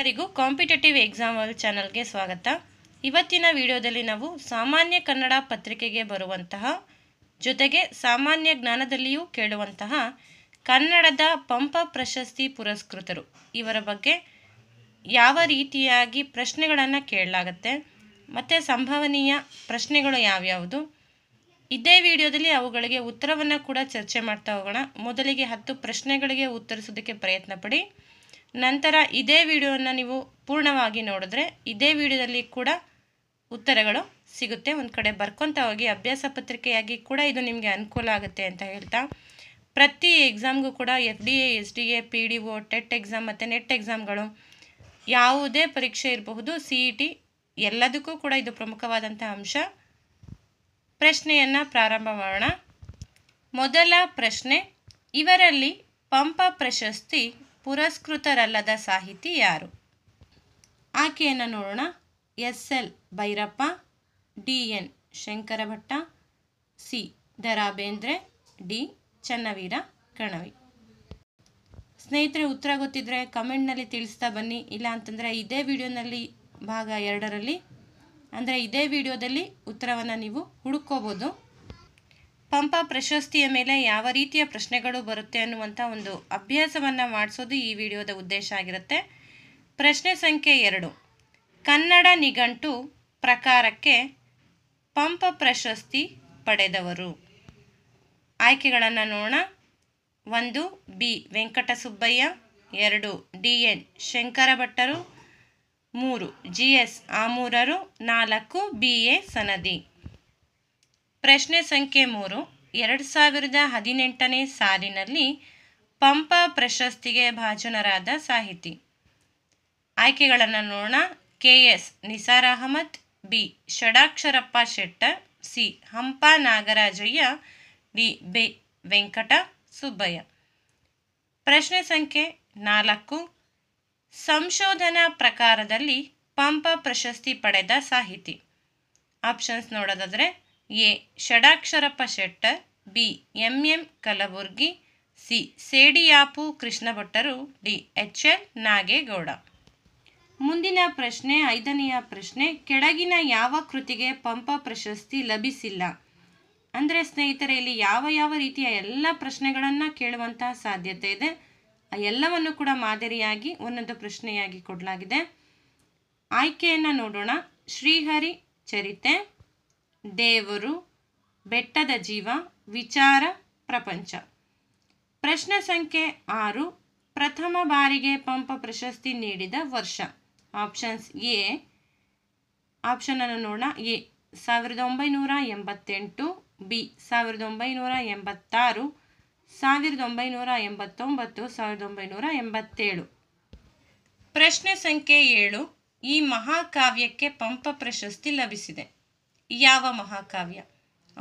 ಎಲ್ಲರಿಗೂ ಕಾಂಪಿಟೇಟಿವ್ ಎಕ್ಸಾಮಲ್ ಚಾನಲ್ಗೆ ಸ್ವಾಗತ ಇವತ್ತಿನ ವಿಡಿಯೋದಲ್ಲಿ ನಾವು ಸಾಮಾನ್ಯ ಕನ್ನಡ ಪತ್ರಿಕೆಗೆ ಬರುವಂತಹ ಜೊತೆಗೆ ಸಾಮಾನ್ಯ ಜ್ಞಾನದಲ್ಲಿಯೂ ಕೇಳುವಂತಹ ಕನ್ನಡದ ಪಂಪ ಪ್ರಶಸ್ತಿ ಪುರಸ್ಕೃತರು ಇವರ ಬಗ್ಗೆ ಯಾವ ರೀತಿಯಾಗಿ ಪ್ರಶ್ನೆಗಳನ್ನು ಕೇಳಲಾಗತ್ತೆ ಮತ್ತು ಸಂಭವನೀಯ ಪ್ರಶ್ನೆಗಳು ಯಾವ್ಯಾವುದು ಇದೇ ವಿಡಿಯೋದಲ್ಲಿ ಅವುಗಳಿಗೆ ಉತ್ತರವನ್ನು ಕೂಡ ಚರ್ಚೆ ಮಾಡ್ತಾ ಹೋಗೋಣ ಮೊದಲಿಗೆ ಹತ್ತು ಪ್ರಶ್ನೆಗಳಿಗೆ ಉತ್ತರಿಸೋದಕ್ಕೆ ಪ್ರಯತ್ನ ಪಡಿ ನಂತರ ಇದೇ ವಿಡಿಯೋವನ್ನು ನೀವು ಪೂರ್ಣವಾಗಿ ನೋಡಿದ್ರೆ ಇದೇ ವಿಡಿಯೋದಲ್ಲಿ ಕೂಡ ಉತ್ತರಗಳು ಸಿಗುತ್ತೆ ಒಂದು ಕಡೆ ಬರ್ಕೊತ ಹೋಗಿ ಅಭ್ಯಾಸ ಪತ್ರಿಕೆಯಾಗಿ ಕೂಡ ಇದು ನಿಮಗೆ ಅನುಕೂಲ ಆಗುತ್ತೆ ಅಂತ ಹೇಳ್ತಾ ಪ್ರತಿ ಎಕ್ಸಾಮ್ಗೂ ಕೂಡ F D A S D A P D O TET exam ಮತ್ತು ನೆಟ್ ಎಕ್ಸಾಮ್ಗಳು ಯಾವುದೇ ಪರೀಕ್ಷೆ ಇರಬಹುದು ಸಿ ಇ e ಟಿ ಎಲ್ಲದಕ್ಕೂ ಕೂಡ ಇದು ಪ್ರಮುಖವಾದಂಥ ಅಂಶ ಪ್ರಶ್ನೆಯನ್ನು ಪ್ರಾರಂಭ ಮಾಡೋಣ ಮೊದಲ ಪ್ರಶ್ನೆ ಇವರಲ್ಲಿ ಪಂಪ ಪ್ರಶಸ್ತಿ ಪುರಸ್ಕೃತರಲ್ಲದ ಸಾಹಿತಿ ಯಾರು ಆಕೆಯನ್ನು ನೋಡೋಣ S L Bhyrappa D N Shankarabhatta C Dara Bendre D Channaveera Kanavi ಸ್ನೇಹಿತರೆ ಉತ್ತರ ಗೊತ್ತಿದ್ದರೆ ಕಮೆಂಟ್ನಲ್ಲಿ ತಿಳಿಸ್ತಾ ಬನ್ನಿ ಇಲ್ಲ ಅಂತಂದರೆ ಇದೇ ವಿಡಿಯೋನಲ್ಲಿ ಭಾಗ ಎರಡರಲ್ಲಿ ಅಂದರೆ ಇದೇ ವಿಡಿಯೋದಲ್ಲಿ ಉತ್ತರವನ್ನು ನೀವು ಹುಡುಕೋಬೋದು ಪಂಪ ಪ್ರಶಸ್ತಿಯ ಮೇಲೆ ಯಾವ ರೀತಿಯ ಪ್ರಶ್ನೆಗಳು ಬರುತ್ತೆ ಅನ್ನುವಂಥ ಒಂದು ಅಭ್ಯಾಸವನ್ನು ಮಾಡಿಸೋದು ಈ ವಿಡಿಯೋದ ಉದ್ದೇಶ ಆಗಿರುತ್ತೆ ಪ್ರಶ್ನೆ ಸಂಖ್ಯೆ ಎರಡು ಕನ್ನಡ ನಿಘಂಟು ಪ್ರಕಾರಕ್ಕೆ ಪಂಪ ಪ್ರಶಸ್ತಿ ಪಡೆದವರು ಆಯ್ಕೆಗಳನ್ನು ನೋಡೋಣ ಒಂದು ಬಿ ವೆಂಕಟಸುಬ್ಬಯ್ಯ ಎರಡು ಡಿ ಎನ್ ಶಂಕರ ಭಟ್ಟರು ಮೂರು ಜಿ ಎಸ್ ಆಮೂರರು ನಾಲ್ಕು ಬಿ ಎ ಸನದಿ ಪ್ರಶ್ನೆ ಸಂಖ್ಯೆ ಮೂರು ಎರಡು ಸಾವಿರದ ಹದಿನೆಂಟನೇ ಸಾಲಿನಲ್ಲಿ ಪಂಪ ಪ್ರಶಸ್ತಿಗೆ ಭಾಜನರಾದ ಸಾಹಿತಿ ಆಯ್ಕೆಗಳನ್ನು ನೋಡೋಣ K S Nisar Ahmed B Shadaksharappa Shetta C Hampa Nagarajaiah D B Venkata Subbaiah ಪ್ರಶ್ನೆ ಸಂಖ್ಯೆ ನಾಲ್ಕು ಸಂಶೋಧನಾ ಪ್ರಕಾರದಲ್ಲಿ ಪಂಪ ಪ್ರಶಸ್ತಿ ಪಡೆದ ಸಾಹಿತಿ ಆಪ್ಷನ್ಸ್ ನೋಡೋದಾದರೆ A Shadaksharappa Shettar B M M Kalburgi C Sediyapu ಕೃಷ್ಣಭಟ್ಟರು ಡಿ ಎಚ್ ಎಲ್ ನಾಗೇಗೌಡ ಮುಂದಿನ ಪ್ರಶ್ನೆ ಐದನೆಯ ಪ್ರಶ್ನೆ ಕೆಳಗಿನ ಯಾವ ಕೃತಿಗೆ ಪಂಪ ಪ್ರಶಸ್ತಿ ಲಭಿಸಿಲ್ಲ ಅಂದರೆ ಸ್ನೇಹಿತರೆ ಇಲ್ಲಿ ಯಾವ ಯಾವ ರೀತಿಯ ಎಲ್ಲ ಪ್ರಶ್ನೆಗಳನ್ನು ಕೇಳುವಂತಹ ಸಾಧ್ಯತೆ ಇದೆ ಎಲ್ಲವನ್ನು ಕೂಡ ಮಾದರಿಯಾಗಿ ಒಂದೊಂದು ಪ್ರಶ್ನೆಯಾಗಿ ಕೊಡಲಾಗಿದೆ ಆಯ್ಕೆಯನ್ನು ನೋಡೋಣ ಶ್ರೀಹರಿ ಚರಿತೆ ದೇವರು ಬೆಟ್ಟದ ಜೀವ ವಿಚಾರ ಪ್ರಪಂಚ ಪ್ರಶ್ನೆ ಸಂಖ್ಯೆ ಆರು ಪ್ರಥಮ ಬಾರಿಗೆ ಪಂಪ ಪ್ರಶಸ್ತಿ ನೀಡಿದ ವರ್ಷ ಆಪ್ಷನ್ಸ್ ಎ ಆಪ್ಷನನ್ನು ನೋಡೋಣ ಎ ಸಾವಿರದ ಒಂಬೈನೂರ ಎಂಬತ್ತೆಂಟು ಬಿ ಸಾವಿರದ ಒಂಬೈನೂರ ಎಂಬತ್ತಾರು ಸಾವಿರದ ಒಂಬೈನೂರ ಎಂಬತ್ತೊಂಬತ್ತು ಸಾವಿರದ ಒಂಬೈನೂರ ಎಂಬತ್ತೇಳು ಪ್ರಶ್ನೆ ಸಂಖ್ಯೆ ಏಳು ಈ ಮಹಾಕಾವ್ಯಕ್ಕೆ ಪಂಪ ಪ್ರಶಸ್ತಿ ಲಭಿಸಿದೆ ಯಾವ ಮಹಾಕಾವ್ಯ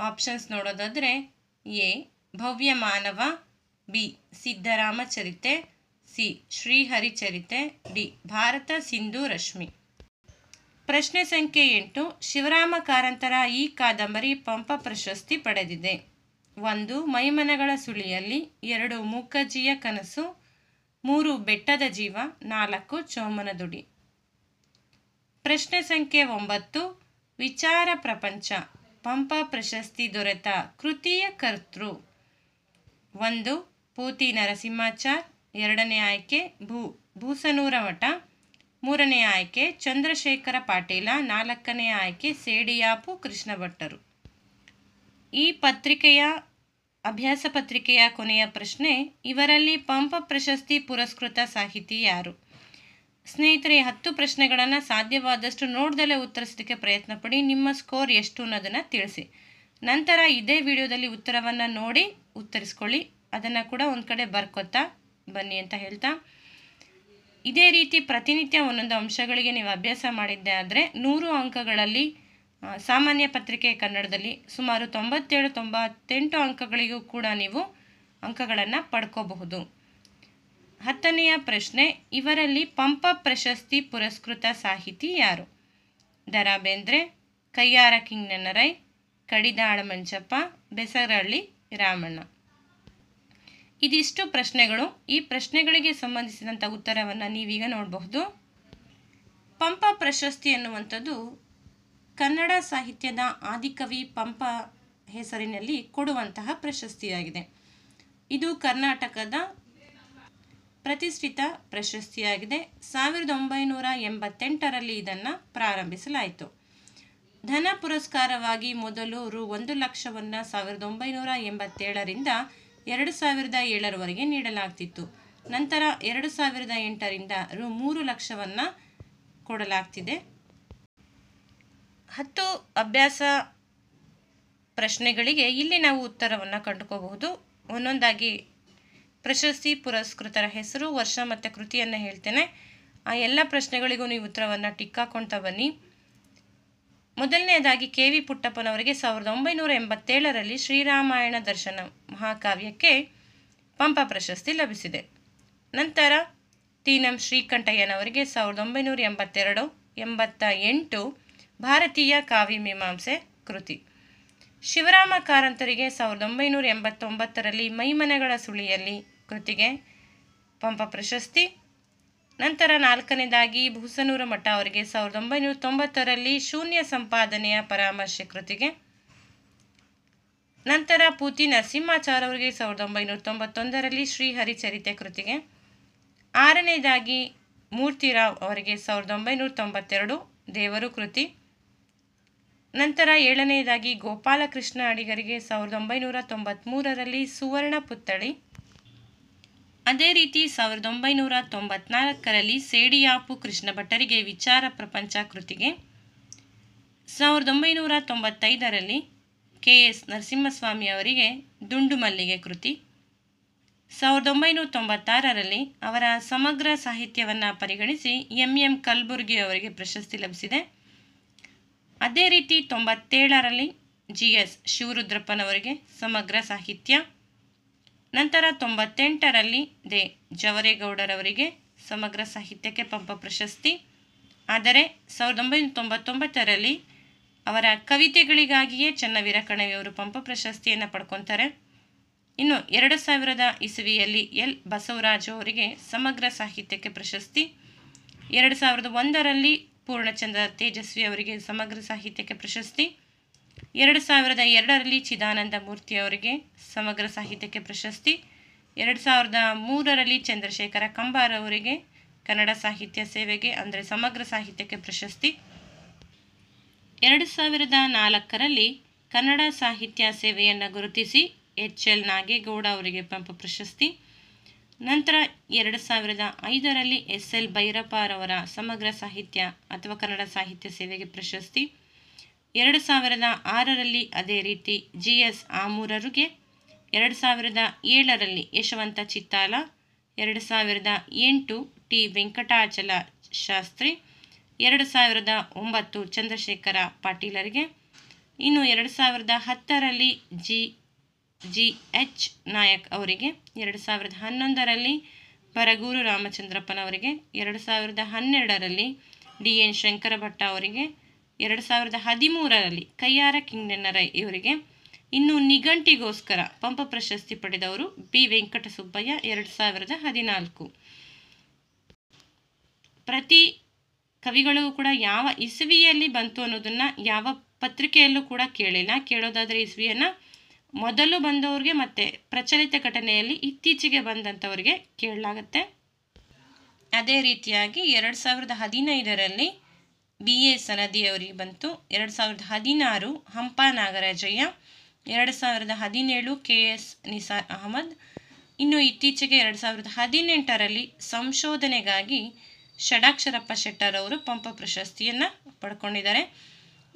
ಆಪ್ಷನ್ಸ್ ನೋಡೋದಾದರೆ A Bhavya Manava B Siddharamacharite Charite C Shriharicharite D Bharata Sindhu Rashmi ಪ್ರಶ್ನೆ ಸಂಖ್ಯೆ ಎಂಟು ಶಿವರಾಮ ಕಾರಂತರ ಈ ಕಾದಂಬರಿ ಪಂಪ ಪ್ರಶಸ್ತಿ ಪಡೆದಿದೆ ಒಂದು ಮೈಮನಗಳ ಸುಳಿಯಲ್ಲಿ ಎರಡು ಮೂಕಜ್ಜಿಯ ಕನಸು ಮೂರು ಬೆಟ್ಟದ ಜೀವ ನಾಲ್ಕು ಚೋಮನದುಡಿ ಪ್ರಶ್ನೆ ಸಂಖ್ಯೆ ಒಂಬತ್ತು ವಿಚಾರ ಪ್ರಪಂಚ ಪಂಪ ಪ್ರಶಸ್ತಿ ದೊರೆತ ಕೃತಿಯ ಕರ್ತೃ ಒಂದು ಪೂತಿ ನರಸಿಂಹಾಚಾರ್ ಎರಡನೇ ಆಯ್ಕೆ ಭೂ ಭೂಸನೂರ ಮಠ ಮೂರನೇ ಆಯ್ಕೆ ಚಂದ್ರಶೇಖರ ಪಾಟೀಲ ನಾಲ್ಕನೇ ಆಯ್ಕೆ ಸೇಡಿಯಾಪು ಕೃಷ್ಣಭಟ್ಟರು ಈ ಪತ್ರಿಕೆಯ ಅಭ್ಯಾಸ ಪತ್ರಿಕೆಯ ಕೊನೆಯ ಪ್ರಶ್ನೆ ಇವರಲ್ಲಿ ಪಂಪ ಪ್ರಶಸ್ತಿ ಪುರಸ್ಕೃತ ಸಾಹಿತಿ ಯಾರು ಸ್ನೇಹಿತರೆ ಹತ್ತು ಪ್ರಶ್ನೆಗಳನ್ನು ಸಾಧ್ಯವಾದಷ್ಟು ನೋಡ್ದಲೇ ಉತ್ತರಿಸೋದಕ್ಕೆ ಪ್ರಯತ್ನ ಪಡಿ ನಿಮ್ಮ ಸ್ಕೋರ್ ಎಷ್ಟು ಅನ್ನೋದನ್ನು ತಿಳಿಸಿ ನಂತರ ಇದೇ ವಿಡಿಯೋದಲ್ಲಿ ಉತ್ತರವನ್ನು ನೋಡಿ ಉತ್ತರಿಸ್ಕೊಳ್ಳಿ ಅದನ್ನು ಕೂಡ ಒಂದು ಕಡೆ ಬರ್ಕೊತಾ ಬನ್ನಿ ಅಂತ ಹೇಳ್ತಾ ಇದೇ ರೀತಿ ಪ್ರತಿನಿತ್ಯ ಒಂದೊಂದು ಅಂಶಗಳಿಗೆ ನೀವು ಅಭ್ಯಾಸ ಮಾಡಿದ್ದೆ ಆದರೆ ನೂರು ಅಂಕಗಳಲ್ಲಿ ಸಾಮಾನ್ಯ ಪತ್ರಿಕೆ ಕನ್ನಡದಲ್ಲಿ ಸುಮಾರು ತೊಂಬತ್ತೇಳು ತೊಂಬತ್ತೆಂಟು ಅಂಕಗಳಿಗೂ ಕೂಡ ನೀವು ಅಂಕಗಳನ್ನು ಪಡ್ಕೋಬಹುದು ಹತ್ತನೆಯ ಪ್ರಶ್ನೆ ಇವರಲ್ಲಿ ಪಂಪ ಪ್ರಶಸ್ತಿ ಪುರಸ್ಕೃತ ಸಾಹಿತಿ ಯಾರು ದರಾ ಬೇಂದ್ರೆ ಕೈಯಾರ ಕಿಂಗ್ ಕಿಂಗ್ನನರೈ ಕಡಿದಾಳ ಮಂಚಪ್ಪ ಬೆಸರಳ್ಳಿ ರಾಮಣ್ಣ ಇದಿಷ್ಟು ಪ್ರಶ್ನೆಗಳು ಈ ಪ್ರಶ್ನೆಗಳಿಗೆ ಸಂಬಂಧಿಸಿದಂಥ ಉತ್ತರವನ್ನು ನೀವೀಗ ನೋಡಬಹುದು ಪಂಪ ಪ್ರಶಸ್ತಿ ಎನ್ನುವಂಥದ್ದು ಕನ್ನಡ ಸಾಹಿತ್ಯದ ಆದಿಕವಿ ಪಂಪ ಹೆಸರಿನಲ್ಲಿ ಕೊಡುವಂತಹ ಪ್ರಶಸ್ತಿಯಾಗಿದೆ ಇದು ಕರ್ನಾಟಕದ ಪ್ರತಿಷ್ಠಿತ ಪ್ರಶಸ್ತಿಯಾಗಿದೆ ಸಾವಿರದ ಒಂಬೈನೂರ ಎಂಬತ್ತೆಂಟರಲ್ಲಿ ಇದನ್ನು ಪ್ರಾರಂಭಿಸಲಾಯಿತು ಧನ ಪುರಸ್ಕಾರವಾಗಿ ಮೊದಲು ರು ಒಂದು ಲಕ್ಷವನ್ನು ಸಾವಿರದ ಒಂಬೈನೂರ ಎಂಬತ್ತೇಳರಿಂದ ಎರಡು ಸಾವಿರದ ಏಳರವರೆಗೆ ನೀಡಲಾಗ್ತಿತ್ತು ನಂತರ ಎರಡು ಸಾವಿರದ ಎಂಟರಿಂದ ರು ಮೂರು ಲಕ್ಷವನ್ನು ಕೊಡಲಾಗ್ತಿದೆ ಹತ್ತು ಅಭ್ಯಾಸ ಪ್ರಶ್ನೆಗಳಿಗೆ ಇಲ್ಲಿ ನಾವು ಉತ್ತರವನ್ನು ಕಂಡುಕೋಬಹುದು ಒಂದೊಂದಾಗಿ ಪ್ರಶಸ್ತಿ ಪುರಸ್ಕೃತರ ಹೆಸರು ವರ್ಷ ಮತ್ತು ಕೃತಿಯನ್ನು ಹೇಳ್ತೇನೆ ಆ ಎಲ್ಲ ಪ್ರಶ್ನೆಗಳಿಗೂ ನೀವು ಉತ್ತರವನ್ನು ಟಿಕ್ಕಾಕೊಳ್ತಾ ಬನ್ನಿ ಮೊದಲನೆಯದಾಗಿ ಕೆ ವಿ ಪುಟ್ಟಪ್ಪನವರಿಗೆ ಸಾವಿರದ ಒಂಬೈನೂರ ಎಂಬತ್ತೇಳರಲ್ಲಿ ಶ್ರೀರಾಮಾಯಣ ದರ್ಶನ ಮಹಾಕಾವ್ಯಕ್ಕೆ ಪಂಪ ಪ್ರಶಸ್ತಿ ಲಭಿಸಿದೆ ನಂತರ ಟಿ ಶ್ರೀಕಂಠಯ್ಯನವರಿಗೆ ಸಾವಿರದ ಒಂಬೈನೂರ ಎಂಬತ್ತೆರಡು ಎಂಬತ್ತ ಎಂಟು ಭಾರತೀಯ ಮೀಮಾಂಸೆ ಕೃತಿ ಶಿವರಾಮ ಕಾರಂತರಿಗೆ ಸಾವಿರದ ಒಂಬೈನೂರ ಎಂಬತ್ತೊಂಬತ್ತರಲ್ಲಿ ಮೈಮನೆಗಳ ಸುಳಿಯಲ್ಲಿ ಕೃತಿಗೆ ಪಂಪ ಪ್ರಶಸ್ತಿ ನಂತರ ನಾಲ್ಕನೇದಾಗಿ ಭೂಸನೂರ ಮಠ ಅವರಿಗೆ ಸಾವಿರದ ಒಂಬೈನೂರ ತೊಂಬತ್ತರಲ್ಲಿ ಶೂನ್ಯ ಸಂಪಾದನೆಯ ಪರಾಮರ್ಶೆ ಕೃತಿಗೆ ನಂತರ ಪೂತಿ ನರಸಿಂಹಾಚಾರ್ ಅವರಿಗೆ ಸಾವಿರದ ಒಂಬೈನೂರ ತೊಂಬತ್ತೊಂದರಲ್ಲಿ ಶ್ರೀಹರಿಚರಿತೆ ಕೃತಿಗೆ ಆರನೇದಾಗಿ ಮೂರ್ತಿರಾವ್ ಅವರಿಗೆ ಸಾವಿರದ ಒಂಬೈನೂರ ತೊಂಬತ್ತೆರಡು ದೇವರು ಕೃತಿ ನಂತರ ಏಳನೆಯದಾಗಿ ಗೋಪಾಲಕೃಷ್ಣ ಅಡಿಗರಿಗೆ ಸಾವಿರದ ಒಂಬೈನೂರ ತೊಂಬತ್ತ್ಮೂರರಲ್ಲಿ ಸುವರ್ಣ ಪುತ್ಥಳಿ ಅದೇ ರೀತಿ ಸಾವಿರದ ಒಂಬೈನೂರ ತೊಂಬತ್ನಾಲ್ಕರಲ್ಲಿ ಸೇಡಿಯಾಪು ಕೃಷ್ಣ ಭಟ್ಟರಿಗೆ ವಿಚಾರ ಪ್ರಪಂಚ ಕೃತಿಗೆ ಸಾವಿರದ ಒಂಬೈನೂರ ತೊಂಬತ್ತೈದರಲ್ಲಿ ಕೆ ಎಸ್ ನರಸಿಂಹಸ್ವಾಮಿ ಅವರಿಗೆ ದುಂಡು ಮಲ್ಲಿಗೆ ಕೃತಿ ಸಾವಿರದ ಒಂಬೈನೂರ ತೊಂಬತ್ತಾರರಲ್ಲಿ ಅವರ ಸಮಗ್ರ ಸಾಹಿತ್ಯವನ್ನು ಪರಿಗಣಿಸಿ ಎಂ ಎಂ ಕಲ್ಬುರ್ಗಿ ಅವರಿಗೆ ಪ್ರಶಸ್ತಿ ಲಭಿಸಿದೆ ಅದೇ ರೀತಿ ತೊಂಬತ್ತೇಳರಲ್ಲಿ ಜಿ ಎಸ್ ಶಿವರುದ್ರಪ್ಪನವರಿಗೆ ಸಮಗ್ರ ಸಾಹಿತ್ಯ ನಂತರ ತೊಂಬತ್ತೆಂಟರಲ್ಲಿ ದೇ ಜವರೇಗೌಡರವರಿಗೆ ಸಮಗ್ರ ಸಾಹಿತ್ಯಕ್ಕೆ ಪಂಪ ಪ್ರಶಸ್ತಿ ಆದರೆ ಸಾವಿರದ ಒಂಬೈನೂರ ತೊಂಬತ್ತೊಂಬತ್ತರಲ್ಲಿ ಅವರ ಕವಿತೆಗಳಿಗಾಗಿಯೇ ಚನ್ನವೀರ ಕಣವಿಯವರು ಪಂಪ ಪ್ರಶಸ್ತಿಯನ್ನು ಪಡ್ಕೊತಾರೆ ಇನ್ನು ಎರಡು ಸಾವಿರದ ಇಸವಿಯಲ್ಲಿ ಎಲ್ ಬಸವರಾಜು ಅವರಿಗೆ ಸಮಗ್ರ ಸಾಹಿತ್ಯಕ್ಕೆ ಪ್ರಶಸ್ತಿ ಎರಡು ಸಾವಿರದ ಒಂದರಲ್ಲಿ ಪೂರ್ಣಚಂದ್ರ ತೇಜಸ್ವಿ ಅವರಿಗೆ ಸಮಗ್ರ ಸಾಹಿತ್ಯಕ್ಕೆ ಪ್ರಶಸ್ತಿ ಎರಡು ಸಾವಿರದ ಎರಡರಲ್ಲಿ ಚಿದಾನಂದ ಮೂರ್ತಿ ಅವರಿಗೆ ಸಮಗ್ರ ಸಾಹಿತ್ಯಕ್ಕೆ ಪ್ರಶಸ್ತಿ ಎರಡು ಸಾವಿರದ ಮೂರರಲ್ಲಿ ಚಂದ್ರಶೇಖರ ಕಂಬಾರ ಅವರಿಗೆ ಕನ್ನಡ ಸಾಹಿತ್ಯ ಸೇವೆಗೆ ಅಂದರೆ ಸಮಗ್ರ ಸಾಹಿತ್ಯಕ್ಕೆ ಪ್ರಶಸ್ತಿ ಎರಡು ಸಾವಿರದ ನಾಲ್ಕರಲ್ಲಿ ಕನ್ನಡ ಸಾಹಿತ್ಯ ಸೇವೆಯನ್ನು ಗುರುತಿಸಿ ಎಚ್ ಎಲ್ ನಾಗೇಗೌಡ ಅವರಿಗೆ ಪಂಪ ಪ್ರಶಸ್ತಿ ನಂತರ ಎರಡು ಸಾವಿರದ ಐದರಲ್ಲಿ ಎಸ್ ಎಲ್ ಭೈರಪ್ಪರವರ ಸಮಗ್ರ ಸಾಹಿತ್ಯ ಅಥವಾ ಕನ್ನಡ ಸಾಹಿತ್ಯ ಸೇವೆಗೆ ಪ್ರಶಸ್ತಿ ಎರಡು ಸಾವಿರದ ಆರರಲ್ಲಿ ಅದೇ ರೀತಿ ಜಿ ಎಸ್ ಆಮೂರರಿಗೆ ಎರಡು ಸಾವಿರದ ಏಳರಲ್ಲಿ ಯಶವಂತ ಚಿತ್ತಾಲ ಎರಡು ಸಾವಿರದ ಎಂಟು ಟಿ ವೆಂಕಟಾಚಲ ಶಾಸ್ತ್ರಿ ಎರಡು ಸಾವಿರದ ಒಂಬತ್ತು ಚಂದ್ರಶೇಖರ ಪಾಟೀಲರಿಗೆ ಇನ್ನು ಎರಡು ಸಾವಿರದ ಹತ್ತರಲ್ಲಿ ಜಿ ಜಿ ಎಚ್ ನಾಯಕ್ ಅವರಿಗೆ ಎರಡು ಸಾವಿರದ ಹನ್ನೊಂದರಲ್ಲಿ ಬರಗೂರು ರಾಮಚಂದ್ರಪ್ಪನವರಿಗೆ ಎರಡು ಸಾವಿರದ ಹನ್ನೆರಡರಲ್ಲಿ ಡಿ ಎನ್ ಶಂಕರ ಭಟ್ಟ ಅವರಿಗೆ ಎರಡು ಸಾವಿರದ ಹದಿಮೂರರಲ್ಲಿ ಕೈಯಾರ ಕಿಂಗ್ನೆನ್ನರೈ ಇವರಿಗೆ ಇನ್ನು ನಿಘಂಟಿಗೋಸ್ಕರ ಪಂಪ ಪ್ರಶಸ್ತಿ ಪಡೆದವರು ಬಿ ವೆಂಕಟಸುಬ್ಬಯ್ಯ ಎರಡು ಸಾವಿರದ ಹದಿನಾಲ್ಕು ಪ್ರತಿ ಕವಿಗಳಿಗೂ ಕೂಡ ಯಾವ ಇಸವಿಯಲ್ಲಿ ಬಂತು ಅನ್ನೋದನ್ನು ಯಾವ ಪತ್ರಿಕೆಯಲ್ಲೂ ಕೂಡ ಕೇಳಿಲ್ಲ ಕೇಳೋದಾದರೆ ಇಸವಿಯನ್ನು ಮೊದಲು ಬಂದವ್ರಿಗೆ ಮತ್ತು ಪ್ರಚಲಿತ ಘಟನೆಯಲ್ಲಿ ಇತ್ತೀಚೆಗೆ ಬಂದಂಥವ್ರಿಗೆ ಕೇಳಲಾಗುತ್ತೆ ಅದೇ ರೀತಿಯಾಗಿ ಎರಡು ಸಾವಿರದ ಹದಿನೈದರಲ್ಲಿ ಬಿ ಎ ಸನದಿಯವರಿಗೆ ಬಂತು ಎರಡು ಸಾವಿರದ ಹದಿನಾರು ಹಂಪ ನಾಗರಾಜಯ್ಯ ಎರಡು ಸಾವಿರದ ಹದಿನೇಳು ಕೆ ಎಸ್ ನಿಸಾರ್ ಅಹಮದ್ ಇನ್ನು ಇತ್ತೀಚೆಗೆ ಎರಡು ಸಾವಿರದ ಹದಿನೆಂಟರಲ್ಲಿ ಸಂಶೋಧನೆಗಾಗಿ ಷಡಾಕ್ಷರಪ್ಪ ಶೆಟ್ಟರ್ ಅವರು ಪಂಪ ಪ್ರಶಸ್ತಿಯನ್ನು ಪಡ್ಕೊಂಡಿದ್ದಾರೆ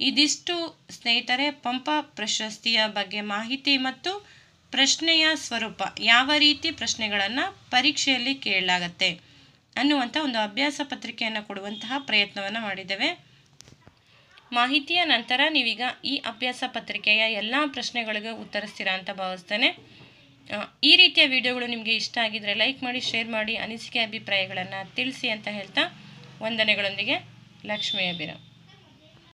ಇದಿಷ್ಟು ಸ್ನೇಹಿತರೆ ಪಂಪ ಪ್ರಶಸ್ತಿಯ ಬಗ್ಗೆ ಮಾಹಿತಿ ಮತ್ತು ಪ್ರಶ್ನೆಯ ಸ್ವರೂಪ ಯಾವ ರೀತಿ ಪ್ರಶ್ನೆಗಳನ್ನು ಪರೀಕ್ಷೆಯಲ್ಲಿ ಕೇಳಲಾಗತ್ತೆ ಅನ್ನುವಂಥ ಒಂದು ಅಭ್ಯಾಸ ಪತ್ರಿಕೆಯನ್ನು ಕೊಡುವಂತಹ ಪ್ರಯತ್ನವನ್ನು ಮಾಡಿದ್ದೇವೆ ಮಾಹಿತಿಯ ನಂತರ ನೀವೀಗ ಈ ಅಭ್ಯಾಸ ಪತ್ರಿಕೆಯ ಎಲ್ಲ ಪ್ರಶ್ನೆಗಳಿಗೂ ಉತ್ತರಿಸ್ತೀರಾ ಅಂತ ಭಾವಿಸ್ತೇನೆ ಈ ರೀತಿಯ ವಿಡಿಯೋಗಳು ನಿಮಗೆ ಇಷ್ಟ ಆಗಿದರೆ ಲೈಕ್ ಮಾಡಿ ಶೇರ್ ಮಾಡಿ ಅನಿಸಿಕೆ ಅಭಿಪ್ರಾಯಗಳನ್ನು ತಿಳಿಸಿ ಅಂತ ಹೇಳ್ತಾ ವಂದನೆಗಳೊಂದಿಗೆ ಲಕ್ಷ್ಮೀ ಅಭಿರಾಮ್